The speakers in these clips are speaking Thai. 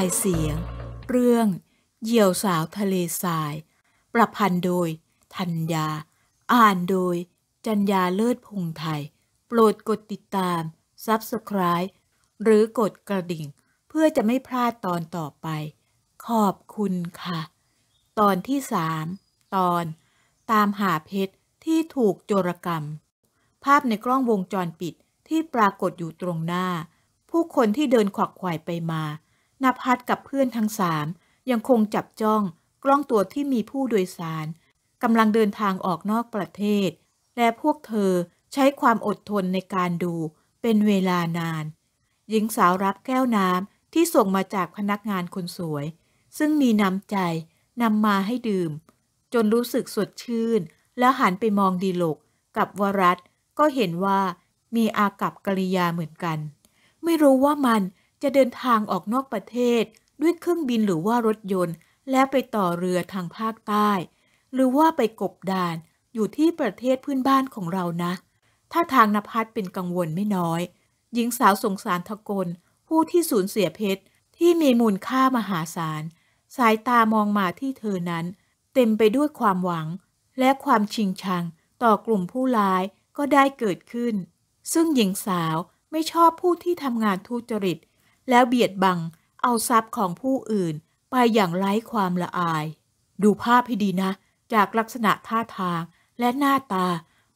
ายเสียง เรื่อง เหยี่ยวสาวทะเลทราย ประพันธ์โดยธัญญา อ่านโดย จัญญาเลิศพงไทย โปรดกดติดตามซับสไคร b หรือกดกระดิ่ง เพื่อจะไม่พลาดตอนต่อไป ขอบคุณค่ะ ตอนที่สามตอน ตามหาเพชรที่ถูกโจรกรรม ภาพในกล้องวงจรปิดที่ปรากฏอยู่ตรงหน้า ผู้คนที่เดินขวักไขว่ไปมานภัสกับเพื่อนทั้งสาม ยังคงจับจ้องกล้องตัวที่มีผู้โดยสารกำลังเดินทางออกนอกประเทศ และพวกเธอใช้ความอดทนในการดูเป็นเวลานาน หญิงสาวรับแก้วน้ำที่ส่งมาจากพนักงานคนสวย ซึ่งมีน้ำใจนำมาให้ดื่ม จนรู้สึกสดชื่น แล้วหันไปมองดีโลก กับวรัตก็เห็นว่ามีอากับกริยาเหมือนกัน ไม่รู้ว่ามันจะเดินทางออกนอกประเทศด้วยเครื่องบินหรือว่ารถยนต์ และไปต่อเรือทางภาคใต้ หรือว่าไปกบดานอยู่ที่ประเทศพื้นบ้านของเรานะ ถ้าทางนภัสเป็นกังวลไม่น้อย หญิงสาวสงสารทกลผู้ที่สูญเสียเพชรที่มีมูลค่ามหาศาล สายตามองมาที่เธอนั้น เต็มไปด้วยความหวัง และความชิงชังต่อกลุ่มผู้ร้ายก็ได้เกิดขึ้น ซึ่งหญิงสาวไม่ชอบผู้ที่ทำงานทุจริตแล้วเบียดบังเอาทรัพย์ของผู้อื่นไปอย่างไร้ความละอาย ดูภาพให้ดีนะ จากลักษณะท่าทางและหน้าตา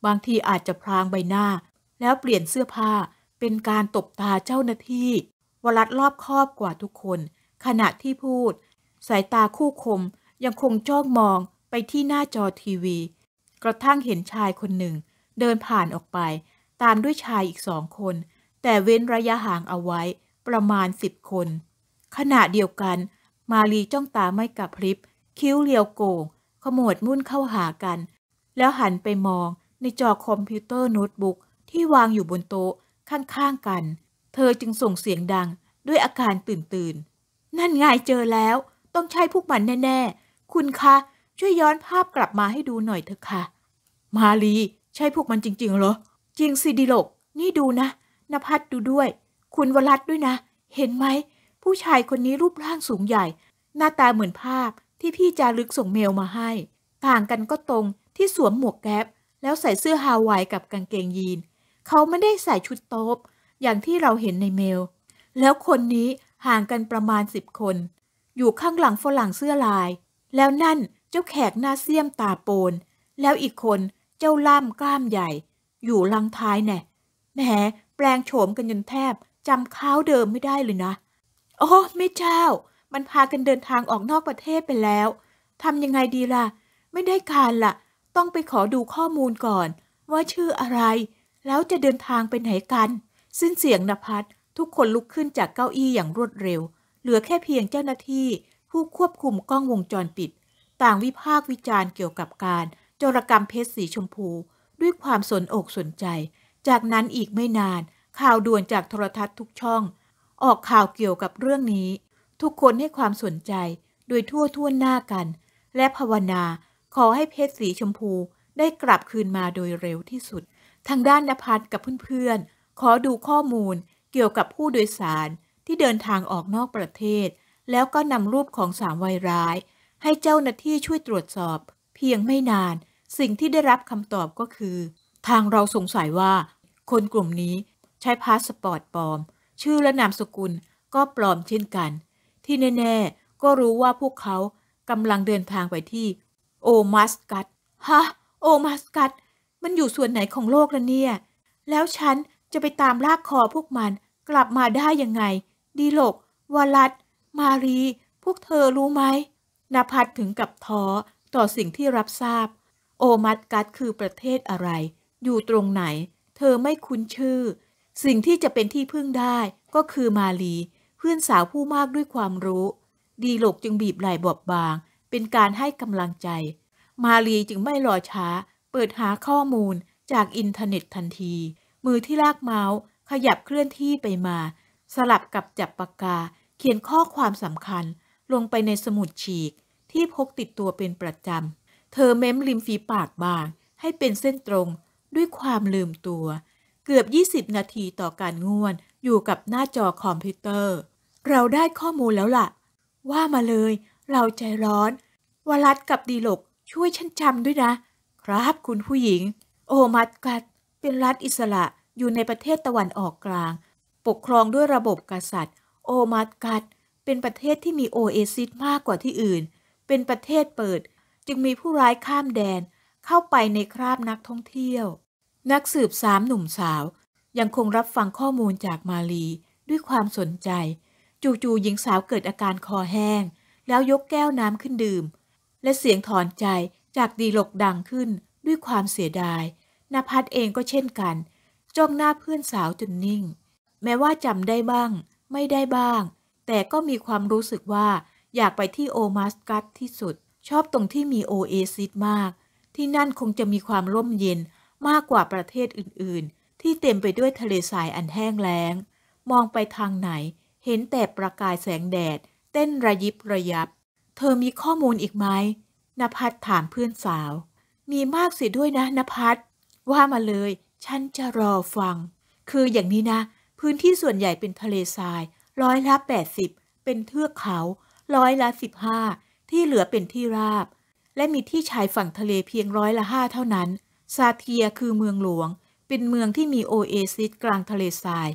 บางทีอาจจะพรางใบหน้า แล้วเปลี่ยนเสื้อผ้าเป็นการตบตาเจ้าหน้าที่ วลัดรอบคอบกว่าทุกคน ขณะที่พูด สายตาคู่คมยังคงจ้องมองไปที่หน้าจอทีวี กระทั่งเห็นชายคนหนึ่ง เดินผ่านออกไป ตามด้วยชายอีกสองคน แต่เว้นระยะห่างเอาไว้ประมาณสิบคน ขณะเดียวกัน มาลีจ้องตาไม่กระพริบ คิ้วเลียวโกงขมวดมุ่นเข้าหากัน แล้วหันไปมองในจอคอมพิวเตอร์โน้ตบุ๊กที่วางอยู่บนโต๊ะข้างๆกัน เธอจึงส่งเสียงดังด้วยอาการตื่นตื่น นั่นไงเจอแล้วต้องใช่พวกมันแน่ ๆ คุณคะช่วยย้อนภาพกลับมาให้ดูหน่อยเถอะค่ะมาลีใช่พวกมันจริงๆเหรอจริงสิดิลกนี่ดูนะนภัสดูด้วยคุณวรัตด้วยนะ เห็นไหม ผู้ชายคนนี้รูปร่างสูงใหญ่ หน้าตาเหมือนภาพที่พี่จารึกส่งเมลมาให้ต่างกันก็ตรงที่สวมหมวกแก๊ปแล้วใส่เสื้อฮาวายกับกางเกงยีน เขาไม่ได้ใส่ชุดโต๊บอย่างที่เราเห็นในเมล แล้วคนนี้ห่างกันประมาณสิบคน อยู่ข้างหลังฝรั่งเสื้อลาย แล้วนั่นเจ้าแขกหน้าเสี้ยมตาโปน แล้วอีกคนเจ้าล่ามกล้ามใหญ่ อยู่ลังท้ายแน่แหมแปลงโฉมกันจนแทบจำข้าวเดิมไม่ได้เลยนะ โอ้ไม่เจ้า มันพากันเดินทางออกนอกประเทศไปแล้ว ทำยังไงดีล่ะ ไม่ได้การละ่ะ ต้องไปขอดูข้อมูลก่อน ว่าชื่ออะไร แล้วจะเดินทางไปไหนกันสิ้นเสียงนภัสทุกคนลุกขึ้นจากเก้าอี้อย่างรวดเร็ว เหลือแค่เพียงเจ้าหน้าที่ผู้ควบคุมกล้องวงจรปิด ต่างวิพากษ์วิจารณ์เกี่ยวกับการจรกรรมเพชรสีชมพูด้วยความสนอกสนใจ จากนั้นอีกไม่นานข่าวด่วนจากโทรทัศน์ทุกช่อง ออกข่าวเกี่ยวกับเรื่องนี้ ทุกคนให้ความสนใจโดยทั่วทั่วหน้ากัน และภาวนาขอให้เพชรสีชมพูได้กลับคืนมาโดยเร็วที่สุด ทางด้านนภัสกับเพื่อนๆ ขอดูข้อมูลเกี่ยวกับผู้โดยสาร ที่เดินทางออกนอกประเทศ แล้วก็นำรูปของสามวัยร้าย ให้เจ้าหน้าที่ช่วยตรวจสอบ เพียงไม่นาน สิ่งที่ได้รับคำตอบก็คือ ทางเราสงสัยว่า คนกลุ่มนี้ใช้พาสปอร์ตปลอม ชื่อและนามสกุลก็ปลอมเช่นกัน ที่แน่ๆ ก็รู้ว่าพวกเขากำลังเดินทางไปที่โอมาสกัตฮะ โอมาสกัตมันอยู่ส่วนไหนของโลกล่ะเนี่ย แล้วฉันจะไปตามลากคอพวกมันกลับมาได้ยังไง ดีโลกวลัดมารี พวกเธอรู้ไหมนภัสถึงกับท้อต่อสิ่งที่รับทราบ โอมาสกัตคือประเทศอะไร อยู่ตรงไหน เธอไม่คุ้นชื่อสิ่งที่จะเป็นที่พึ่งได้ก็คือมาลี เพื่อนสาวผู้มากด้วยความรู้ ดีหลกจึงบีบไหล่บอบบาง เป็นการให้กำลังใจ มาลีจึงไม่รอช้า เปิดหาข้อมูลจากอินเทอร์เน็ตทันที มือที่ลากเมาส์ ขยับเคลื่อนที่ไปมา สลับกับจับปากกาเขียนข้อความสำคัญ ลงไปในสมุดฉีก ที่พกติดตัวเป็นประจำเธอเม้มริมฝีปากบาง ให้เป็นเส้นตรง ด้วยความลืมตัวเกือบ 20 นาทีต่อการง่วน อยู่กับหน้าจอคอมพิวเตอร์ เราได้ข้อมูลแล้วละ่ะ ว่ามาเลย เราใจร้อนวรัตกับดีหลกช่วยฉันจำด้วยนะ ครับคุณผู้หญิง โอมัดกัด เป็นรัฐอิสระอยู่ในประเทศตะวันออกกลาง ปกครองด้วยระบบกษัตริย์ โอมัดกัด เป็นประเทศที่มีโอเอซิสมากกว่าที่อื่น เป็นประเทศเปิดจึงมีผู้ร้ายข้ามแดนเข้าไปในคราบนักท่องเที่ยวนักสืบสามหนุ่มสาว ยังคงรับฟังข้อมูลจากมาลี ด้วยความสนใจ จู่ๆหญิงสาวเกิดอาการคอแห้ง แล้วยกแก้วน้ำขึ้นดื่ม และเสียงถอนใจจากดีหลกดังขึ้นด้วยความเสียดายนาพัทเองก็เช่นกัน จ้องหน้าเพื่อนสาวจนนิ่ง แม้ว่าจำได้บ้าง ไม่ได้บ้าง แต่ก็มีความรู้สึกว่าอยากไปที่โอมาสกัตที่สุด ชอบตรงที่มีโอเอซิสมาก ที่นั่นคงจะมีความร่มเย็นมากกว่าประเทศอื่น ๆ ที่เต็มไปด้วยทะเลทรายอันแห้งแล้ง มองไปทางไหน เห็นแต่ประกายแสงแดด เต้นระยิบระยับ เธอมีข้อมูลอีกไหมนภัสถามเพื่อนสาว มีมากสิด้วยนะนภัส ว่ามาเลย ฉันจะรอฟัง คืออย่างนี้นะ พื้นที่ส่วนใหญ่เป็นทะเลทรายร้อยละแปดสิบเป็นเทือกเขา ร้อยละสิบห้า ที่เหลือเป็นที่ราบ และมีที่ชายฝั่งทะเลเพียงร้อยละห้าเท่านั้นซาเทียคือเมืองหลวง เป็นเมืองที่มีโอเอซิสกลางทะเลทราย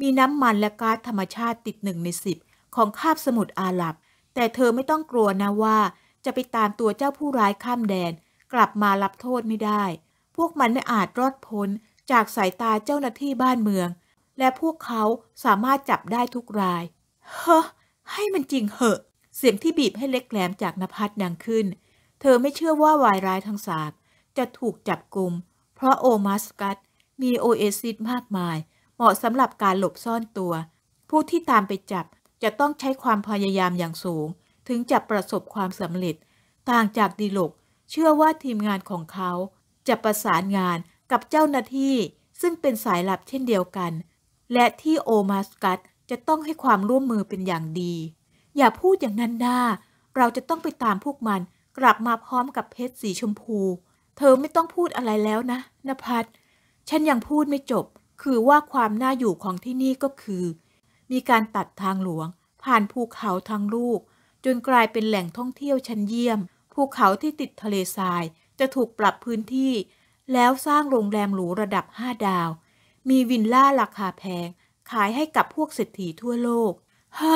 มีน้ำมันและก๊าซธรรมชาติติดหนึ่งในสิบของคาบสมุทรอาหรับ แต่เธอไม่ต้องกลัวนะว่า จะไปตามตัวเจ้าผู้ร้ายข้ามแดน กลับมารับโทษไม่ได้ พวกมันไม่อาจรอดพ้นจากสายตาเจ้าหน้าที่บ้านเมือง และพวกเขาสามารถจับได้ทุกราย เฮ้อให้มันจริงเหอะ เสียงที่บีบให้เล็กแหลมจากนภัสดังขึ้น เธอไม่เชื่อว่าวายร้ายทางสาบจะถูกจับกลุ่มเพราะโอมาสกัตมีโอเอซิสมากมาย เหมาะสำหรับการหลบซ่อนตัว ผู้ที่ตามไปจับจะต้องใช้ความพยายามอย่างสูง ถึงจะประสบความสำเร็จ ต่างจากดีลก เชื่อว่าทีมงานของเขา จะประสานงานกับเจ้าหน้าที่ซึ่งเป็นสายลับเช่นเดียวกัน และที่โอมาสกัตจะต้องให้ความร่วมมือเป็นอย่างดี อย่าพูดอย่างนั้นนะเราจะต้องไปตามพวกมันกลับมาพร้อมกับเพชรสีชมพูเธอไม่ต้องพูดอะไรแล้วนะนภัสฉันยังพูดไม่จบ คือว่าความน่าอยู่ของที่นี่ก็คือ มีการตัดทางหลวง ผ่านภูเขาทางลูก จนกลายเป็นแหล่งท่องเที่ยว ชั้นเยี่ยม ภูเขาที่ติดทะเลทราย จะถูกปรับพื้นที่ แล้วสร้างโรงแรมหรูระดับห้าดาว มีวิลล่าราคาแพง ขายให้กับพวกเศรษฐีทั่วโลกฮ่า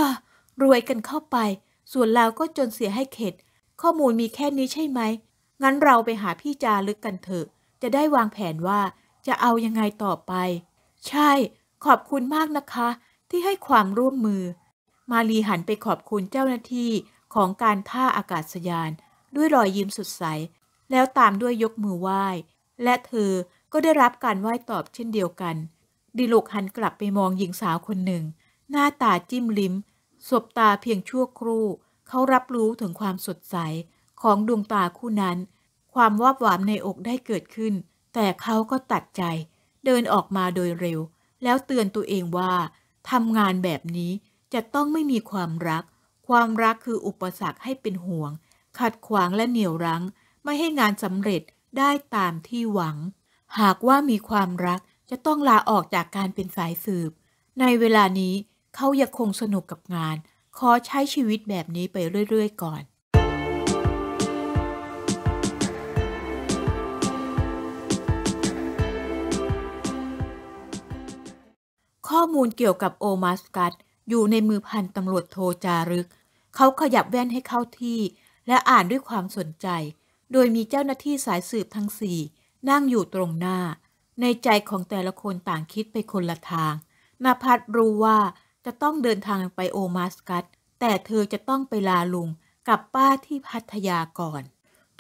รวยกันเข้าไป ส่วนเราก็จนเสียให้เข็ดข้อมูลมีแค่นี้ใช่ไหมงั้นเราไปหาพี่จารึกกันเถอะ จะได้วางแผนว่าจะเอายังไงต่อไป ใช่ ขอบคุณมากนะคะ ที่ให้ความร่วมมือ มาลีหันไปขอบคุณเจ้าหน้าที่ของการท่าอากาศยาน ด้วยรอยยิ้มสดใส แล้วตามด้วยยกมือไหว้ และเธอก็ได้รับการไหว้ตอบเช่นเดียวกัน ดิลกหันกลับไปมองหญิงสาวคนหนึ่ง หน้าตาจิ้มลิ้ม สบตาเพียงชั่วครู่ เขารับรู้ถึงความสดใสของดวงตาคู่นั้นความวอบหวามในอกได้เกิดขึ้น แต่เขาก็ตัดใจเดินออกมาโดยเร็ว แล้วเตือนตัวเองว่าทำงานแบบนี้จะต้องไม่มีความรัก ความรักคืออุปสรรคให้เป็นห่วง ขัดขวางและเหนี่ยวรั้ง ไม่ให้งานสำเร็จได้ตามที่หวัง หากว่ามีความรักจะต้องลาออกจากการเป็นสายสืบ ในเวลานี้เขายากคงสนุกกับงาน ขอใช้ชีวิตแบบนี้ไปเรื่อยๆ ก่อนข้อมูลเกี่ยวกับโอมาสกัดอยู่ในมือพันตำรวจโทจารึก เขาขยับแว่นให้เข้าที่และอ่านด้วยความสนใจ โดยมีเจ้าหน้าที่สายสืบทั้งสี่ นั่งอยู่ตรงหน้า ในใจของแต่ละคนต่างคิดไปคนละทางนาพัทรู้ว่าจะต้องเดินทางไปโอมาสกัดแต่เธอจะต้องไปลาลุงกับป้าที่พัทยาก่อน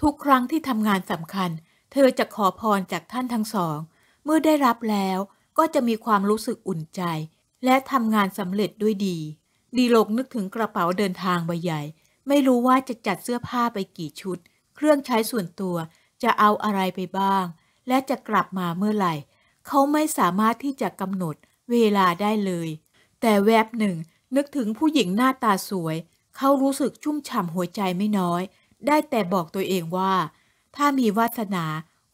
ทุกครั้งที่ทำงานสำคัญ เธอจะขอพรจากท่านทั้งสอง เมื่อได้รับแล้วก็จะมีความรู้สึกอุ่นใจ และทำงานสำเร็จด้วยดี ดีโลกนึกถึงกระเป๋าเดินทางใบใหญ่ ไม่รู้ว่าจะจัดเสื้อผ้าไปกี่ชุด เครื่องใช้ส่วนตัว จะเอาอะไรไปบ้าง และจะกลับมาเมื่อไหร่ เขาไม่สามารถที่จะกำหนดเวลาได้เลย แต่แวบหนึ่ง นึกถึงผู้หญิงหน้าตาสวย เขารู้สึกชุ่มฉ่ำหัวใจไม่น้อย ได้แต่บอกตัวเองว่า ถ้ามีวาสนา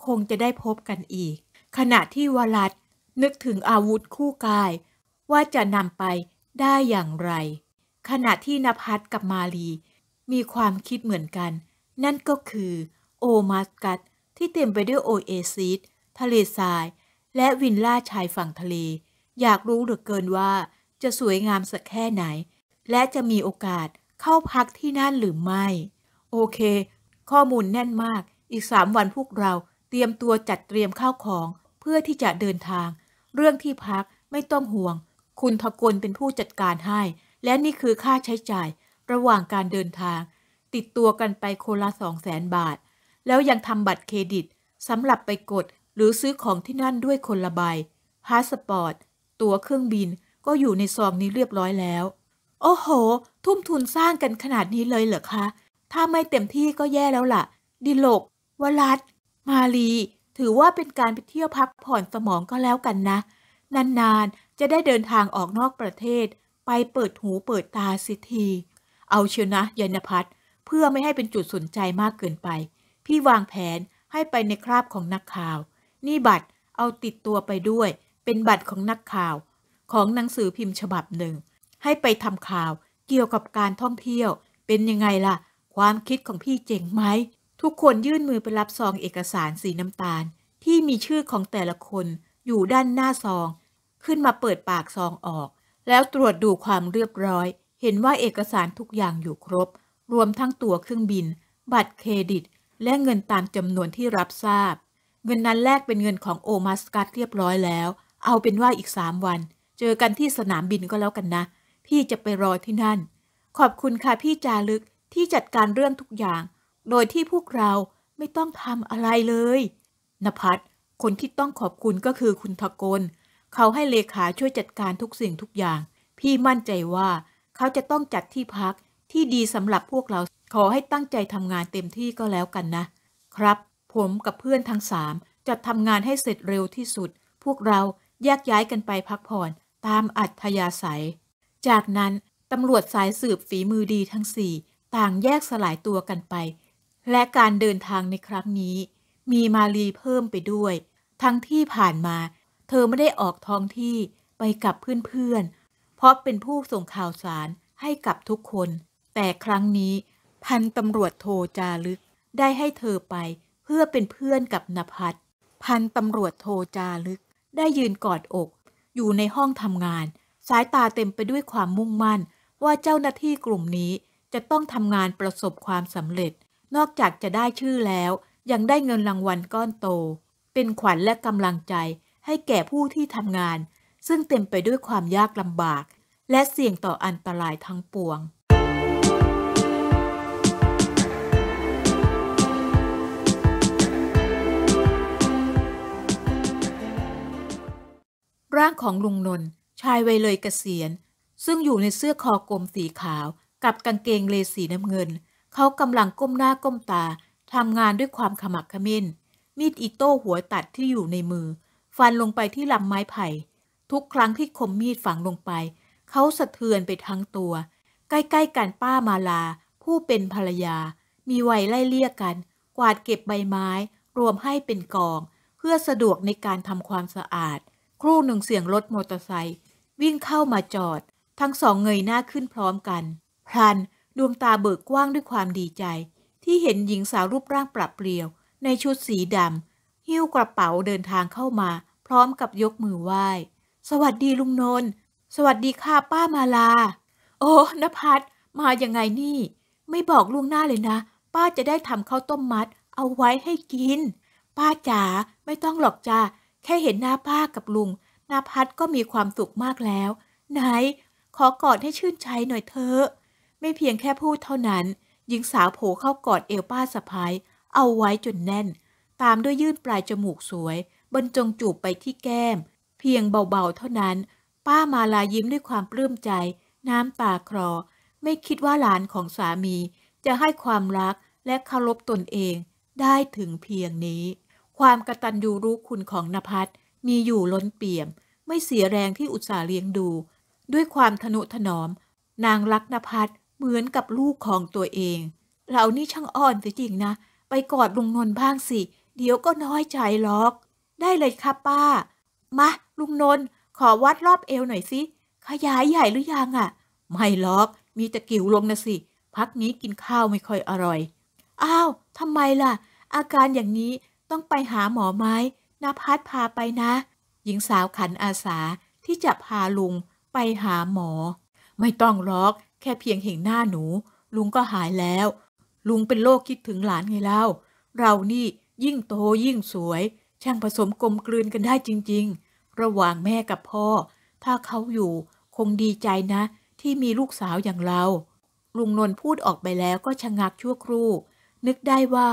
คงจะได้พบกันอีก ขณะที่วลัตนึกถึงอาวุธคู่กาย ว่าจะนำไปได้อย่างไร ขณะที่นภัสกับมาลีมีความคิดเหมือนกัน นั่นก็คือ โอมาสกัตที่เต็มไปด้วยโอเอซิสทะเลทราย และวินล่าชายฝั่งทะเล อยากรู้เหลือเกินว่า จะสวยงามสักแค่ไหน และจะมีโอกาสเข้าพักที่นั่นหรือไม่ โอเค ข้อมูลแน่นมากอีกสามวันพวกเราเตรียมตัวจัดเตรียมข้าวของเพื่อที่จะเดินทาง เรื่องที่พักไม่ต้องห่วง คุณทกลเป็นผู้จัดการให้ และนี่คือค่าใช้จ่าย ระหว่างการเดินทาง ติดตัวกันไปคนละสองแสนบาท แล้วยังทำบัตรเครดิตสำหรับไปกดหรือซื้อของที่นั่นด้วยคนละใบพาสปอร์ตตั๋วเครื่องบินก็อยู่ในซองนี้เรียบร้อยแล้ว โอ้โหทุ่มทุนสร้างกันขนาดนี้เลยเหรอคะถ้าไม่เต็มที่ก็แย่แล้วละ่ะดิโลกวลัดมาลีถือว่าเป็นการไปเที่ยวพักผ่อนสมองก็แล้วกันนะนานๆจะได้เดินทางออกนอกประเทศไปเปิดหู เปิดตาสิทีเอาเชียวนะยนพัฒเพื่อไม่ให้เป็นจุดสนใจมากเกินไป พี่วางแผนให้ไปในคราบของนักข่าว นี่บัตรเอาติดตัวไปด้วย เป็นบัตรของนักข่าว ของหนังสือพิมพ์ฉบับหนึ่ง ให้ไปทำข่าวเกี่ยวกับการท่องเที่ยว เป็นยังไงล่ะ ความคิดของพี่เจ๋งไหมทุกคนยื่นมือไปรับซองเอกสารสีน้ำตาลที่มีชื่อของแต่ละคนอยู่ด้านหน้าซอง ขึ้นมาเปิดปากซองออกแล้วตรวจดูความเรียบร้อย เห็นว่าเอกสารทุกอย่างอยู่ครบ รวมทั้งตั๋วเครื่องบิน บัตรเครดิต และเงินตามจำนวนที่รับทราบเงินนั้นแลกเป็นเงินของโอมาสกัตเรียบร้อยแล้ว เอาเป็นว่าอีกสามวัน เจอกันที่สนามบินก็แล้วกันนะ พี่จะไปรอที่นั่น ขอบคุณค่ะพี่จาลึกที่จัดการเรื่องทุกอย่างโดยที่พวกเราไม่ต้องทำอะไรเลยนภัสคนที่ต้องขอบคุณก็คือคุณทกลเขาให้เลขาช่วยจัดการทุกสิ่งทุกอย่าง พี่มั่นใจว่า เขาจะต้องจัดที่พักที่ดีสำหรับพวกเรา ขอให้ตั้งใจทำงานเต็มที่ก็แล้วกันนะ ครับ ผมกับเพื่อนทั้งสามจะทำงานให้เสร็จเร็วที่สุด พวกเราแยกย้ายกันไปพักผ่อนตามอัธยาศัย จากนั้นตำรวจสายสืบฝีมือดีทั้งสี่ต่างแยกสลายตัวกันไปและการเดินทางในครั้งนี้ มีมาลีเพิ่มไปด้วย ทั้งที่ผ่านมา เธอไม่ได้ออกท้องที่ไปกับเพื่อนๆเพราะเป็นผู้ส่งข่าวสารให้กับทุกคน แต่ครั้งนี้ พันตำรวจโทจาลึกได้ให้เธอไปเพื่อเป็นเพื่อนกับนภัสพันตำรวจโทจาลึกได้ยืนกอดอก อยู่ในห้องทำงาน สายตาเต็มไปด้วยความมุ่งมั่น ว่าเจ้าหน้าที่กลุ่มนี้จะต้องทำงานประสบความสำเร็จนอกจากจะได้ชื่อแล้วยังได้เงินรางวัลก้อนโต เป็นขวัญและกำลังใจให้แก่ผู้ที่ทำงาน ซึ่งเต็มไปด้วยความยากลำบาก และเสี่ยงต่ออันตรายทั้งปวง ร่างของลุงนนชายวัยเลยเกษียณซึ่งอยู่ในเสื้อคอกลมสีขาว กับกางเกงเลสีน้ำเงินเขากำลังก้มหน้าก้มตา ทำงานด้วยความขมักขมิ้น มีดอิโต้หัวตัดที่อยู่ในมือ ฟันลงไปที่ลำไม้ไผ่ ทุกครั้งที่คมมีดฝังลงไป เขาสะเทือนไปทั้งตัว ใกล้ๆกันป้ามาลา ผู้เป็นภรรยา มีไวัยไล่เลี่ยกัน กวาดเก็บใบไม้ รวมให้เป็นกอง เพื่อสะดวกในการทำความสะอาด ครู่หนึ่งเสียงรถมอเตอร์ไซค์วิ่งเข้ามาจอด ทั้งสองเงยหน้าขึ้นพร้อมกันพลันดวงตาเบิกกว้างด้วยความดีใจ ที่เห็นหญิงสาวรูปร่างปรับเปลี่ยว ในชุดสีดำหิ้วกระเป๋าเดินทางเข้ามา พร้อมกับยกมือไหว้ สวัสดีลุงนน สวัสดีค่ะป้ามาลา โอ้นภัสมาอย่างไงนี่ ไม่บอกล่วงหน้าเลยนะ ป้าจะได้ทำข้าวต้มมัด เอาไว้ให้กิน ป้าจ๋าไม่ต้องหรอกจ้าแค่เห็นหน้าป้ากับลุงนภัสก็มีความสุขมากแล้ว ไหน ขอกอดให้ชื่นใจหน่อยเถอะไม่เพียงแค่พูดเท่านั้น หญิงสาวโผเข้ากอดเอวป้าสะพ้าย เอาไว้จนแน่น ตามด้วยยื่นปลายจมูกสวย บรรจงจูบไปที่แก้ม เพียงเบาๆเท่านั้น ป้ามาลายิ้มด้วยความปลื้มใจ น้ำตาคลอ ไม่คิดว่าหลานของสามี จะให้ความรักและเคารพตนเอง ได้ถึงเพียงนี้ ความกระตันยูรู้คุณของนภัสมีอยู่ล้นเปี่ยม ไม่เสียแรงที่อุตส่าห์เลี้ยงดู ด้วยความทนุถนอม นางรักนภัสเหมือนกับลูกของตัวเอง เรานี่ช่างอ่อนสิจริงนะ ไปกอดลุงนนท์บ้างสิ เดี๋ยวก็น้อยใจหรอก ได้เลยครับป้า มา ลุงนนท์ขอวัดรอบเอวหน่อยสิ ขยายใหญ่หรือยังอะ่ะไม่หรอก มีตะกิ่วลงนะสิ พักนี้กินข้าวไม่ค่อยอร่อย อ้าวทำไมล่ะ อาการอย่างนี้ต้องไปหาหมอไม้นาพัดพาไปนะ หญิงสาวขันอาสาที่จะพาลุงไปหาหมอ ไม่ต้องหรอกแค่เพียงเห็นหน้าหนู ลุงก็หายแล้ว ลุงเป็นโรคคิดถึงหลานไงเล่าเรานี่ยิ่งโตยิ่งสวย ช่างผสมกลมกลืนกันได้จริง ๆ ระหว่างแม่กับพ่อ ถ้าเขาอยู่ คงดีใจนะ ที่มีลูกสาวอย่างเรา ลุงนนพูดออกไปแล้วก็ชะงักชั่วครู่ นึกได้ว่า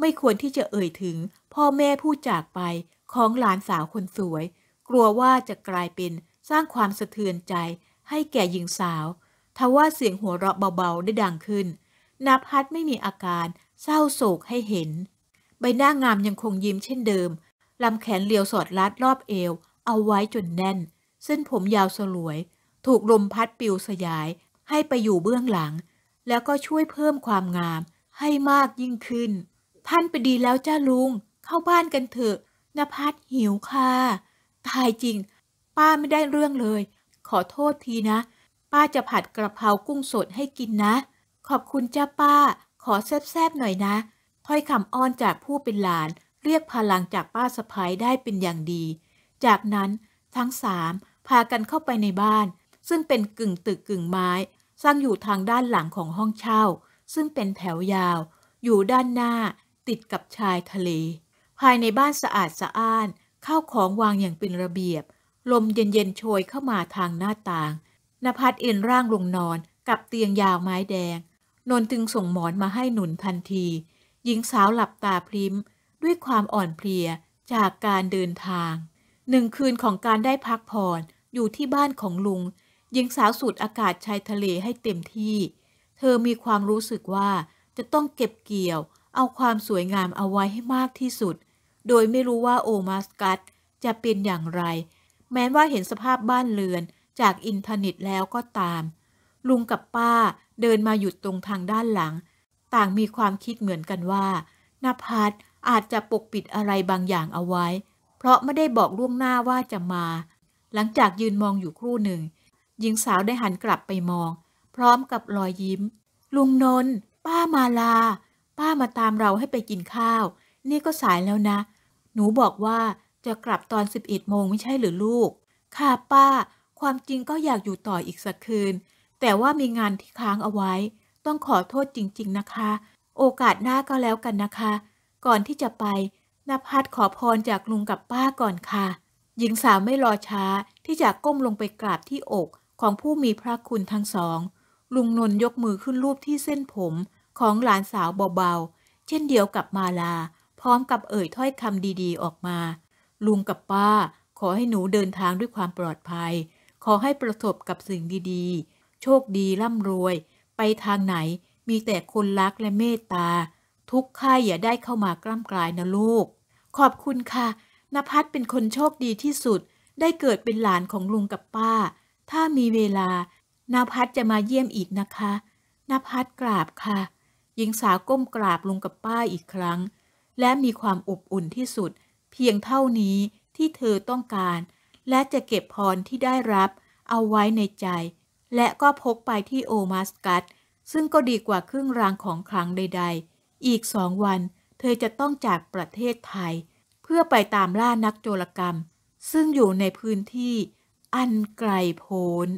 ไม่ควรที่จะเอ่ยถึงพ่อแม่ผู้จากไป ของหลานสาวคนสวย กลัวว่าจะกลายเป็นสร้างความสะเทือนใจ ให้แก่หญิงสาวทว่าเสียงหัวเราะเบาๆ ได้ดังขึ้นนับพัดไม่มีอาการเศร้าโศกให้เห็น ใบหน้างามยังคงยิ้มเช่นเดิม ลำแขนเลียวสอดลัดรอบเอวเอาไว้จนแน่นเส้นผมยาวสลวย ถูกลมพัดปิวสยายให้ไปอยู่เบื้องหลัง แล้วก็ช่วยเพิ่มความงามให้มากยิ่งขึ้น ท่านไปดีแล้วจ้าลุง เข้าบ้านกันเถอะนภัสหิวค่ะตายจริง ป้าไม่ได้เรื่องเลย ขอโทษทีนะป้าจะผัดกระเพรากุ้งสดให้กินนะ ขอบคุณจ้าป้า ขอแซบๆ หน่อยนะถ้อยคำอ้อนจากผู้เป็นหลาน เรียกพลังจากป้าสะพ้ายได้เป็นอย่างดี จากนั้นทั้งสามพากันเข้าไปในบ้าน ซึ่งเป็นกึ่งตึกกึ่งไม้ สร้างอยู่ทางด้านหลังของห้องเช่า ซึ่งเป็นแถวยาว อยู่ด้านหน้าติดกับชายทะเล ภายในบ้านสะอาดสะอ้านข้าวของวางอย่างเป็นระเบียบ ลมเย็นๆโชยเข้ามาทางหน้าต่างนภัสเอ็นร่างลงนอนกับเตียงยาวไม้แดง นนจึงส่งหมอนมาให้หนุนทันที หญิงสาวหลับตาพริมด้วยความอ่อนเพลียจากการเดินทางหนึ่งคืนของการได้พักผ่อนอยู่ที่บ้านของลุง หญิงสาวสูดอากาศชายทะเลให้เต็มที่ เธอมีความรู้สึกว่าจะต้องเก็บเกี่ยว เอาความสวยงามเอาไว้ให้มากที่สุด โดยไม่รู้ว่าโอมาสกัตจะเป็นอย่างไร แม้ว่าเห็นสภาพบ้านเรือนจากอินเทอร์เน็ตแล้วก็ตาม ลุงกับป้าเดินมาหยุดตรงทางด้านหลัง ต่างมีความคิดเหมือนกันว่านภัสอาจจะปกปิดอะไรบางอย่างเอาไว้ เพราะไม่ได้บอกล่วงหน้าว่าจะมา หลังจากยืนมองอยู่ครู่หนึ่งหญิงสาวได้หันกลับไปมอง พร้อมกับรอยยิ้ม ลุงนนท์ป้ามาลา ป้ามาตามเราให้ไปกินข้าว นี่ก็สายแล้วนะ หนูบอกว่าจะกลับตอน11โมงไม่ใช่หรือลูกค่ะป้าความจริงก็อยากอยู่ต่ออีกสักคืน แต่ว่ามีงานที่ค้างเอาไว้ ต้องขอโทษจริง ๆนะคะ โอกาสหน้าก็แล้วกันนะคะ ก่อนที่จะไปนภัสขอพรจากลุงกับป้าก่อนค่ะ หญิงสาวไม่รอช้าที่จะก้มลงไปกราบที่อกของผู้มีพระคุณทั้งสอง ลุงนนยกมือขึ้นรูปที่เส้นผม ของหลานสาวเบาๆ เช่นเดียวกับมาลา พร้อมกับเอ่ยถ้อยคำดีๆ ออกมา ลุงกับป้า ขอให้หนูเดินทางด้วยความปลอดภัยขอให้ประสบกับสิ่งดีๆ โชคดีร่ำรวย ไปทางไหนมีแต่คนรัก และเมตตา ทุกข่ายอย่าได้เข้ามากล้ำกลายนะลูก ขอบคุณค่ะนภัสเป็นคนโชคดีที่สุด ได้เกิดเป็นหลานของลุงกับป้า ถ้ามีเวลานาพัสจะมาเยี่ยมอีกนะคะนภัสกราบค่ะ หญิงสาวก้มกราบลุงกับป้าอีกครั้ง และมีความอบอุ่นที่สุด เพียงเท่านี้ที่เธอต้องการและจะเก็บพรที่ได้รับ เอาไว้ในใจ และก็พกไปที่โอมาสกัตซึ่งก็ดีกว่าเครื่องรางของขลังใดๆ อีกสองวันเธอจะต้องจากประเทศไทย เพื่อไปตามล่านักโจรกรรม ซึ่งอยู่ในพื้นที่อันไกลโพ้น